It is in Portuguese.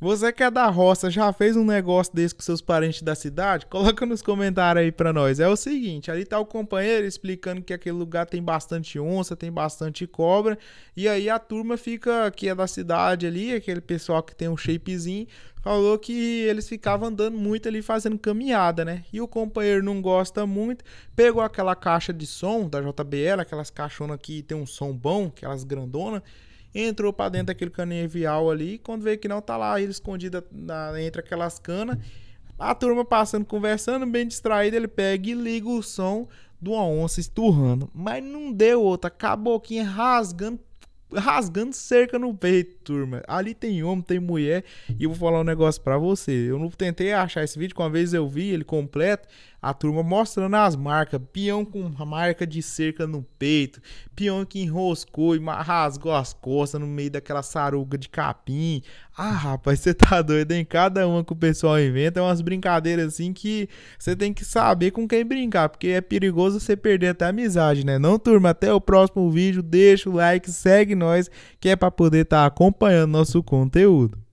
Você que é da roça, já fez um negócio desse com seus parentes da cidade? Coloca nos comentários aí pra nós. É o seguinte, ali tá o companheiro explicando que aquele lugar tem bastante onça, tem bastante cobra, e aí a turma fica, que é da cidade ali, aquele pessoal que tem um shapezinho, falou que eles ficavam andando muito ali fazendo caminhada, né? E o companheiro não gosta muito, pegou aquela caixa de som da JBL, aquelas caixonas que tem um som bom, aquelas grandonas, entrou para dentro daquele canavial ali, quando vê que não tá lá, ele escondido na, entre aquelas canas, a turma passando, conversando, bem distraída, ele pega e liga o som de uma onça esturrando. Mas não deu outra, acabou caboquinha rasgando rasgando cerca no peito, turma. Ali tem homem, tem mulher. E eu vou falar um negócio pra você. Eu não tentei achar esse vídeo, uma vez eu vi ele completo. A turma mostrando as marcas. Peão com a marca de cerca no peito. Peão que enroscou e rasgou as costas no meio daquela saruga de capim. Ah, rapaz, você tá doido, hein? Cada uma que o pessoal inventa é umas brincadeiras assim que você tem que saber com quem brincar. Porque é perigoso você perder até a amizade, né? Não, turma? Até o próximo vídeo. Deixa o like, segue nós nós, que é para poder estar tá acompanhando nosso conteúdo.